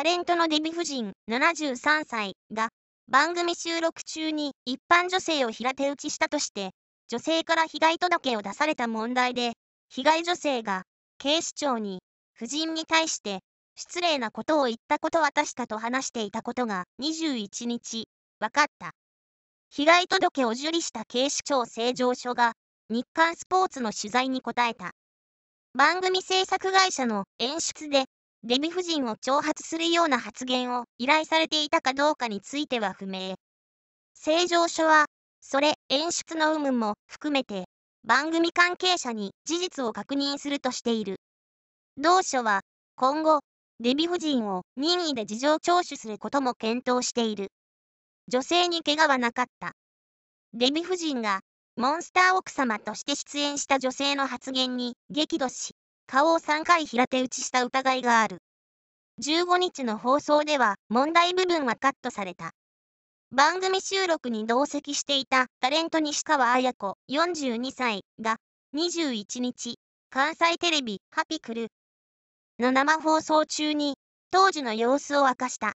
タレントのデヴィ夫人73歳が番組収録中に一般女性を平手打ちしたとして女性から被害届を出された問題で被害女性が警視庁に夫人に対して失礼なことを言ったことは確かと話していたことが21日分かった被害届を受理した警視庁成城署が日刊スポーツの取材に答えた番組制作会社の演出でデヴィ夫人を挑発するような発言を依頼されていたかどうかについては不明。成城署は、それ演出の有無も含めて、番組関係者に事実を確認するとしている。同書は、今後、デヴィ夫人を任意で事情聴取することも検討している。女性に怪我はなかった。デヴィ夫人が、モンスター奥様として出演した女性の発言に激怒し、顔を3回平手打ちした疑いがある。15日の放送では問題部分はカットされた。番組収録に同席していたタレント西川綾子42歳が21日、関西テレビハピクルの生放送中に当時の様子を明かした。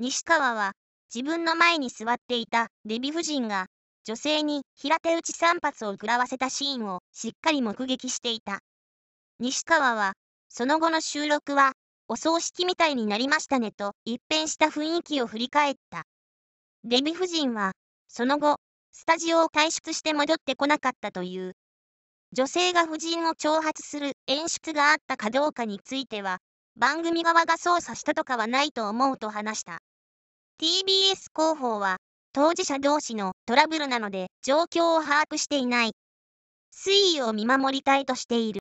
西川は自分の前に座っていたデヴィ夫人が女性に平手打ち3発を食らわせたシーンをしっかり目撃していた。西川は、その後の収録は、お葬式みたいになりましたねと一変した雰囲気を振り返った。デヴィ夫人は、その後、スタジオを退出して戻ってこなかったという。女性が夫人を挑発する演出があったかどうかについては、番組側が操作したとかはないと思うと話した。TBS 広報は、当事者同士のトラブルなので状況を把握していない。推移を見守りたいとしている。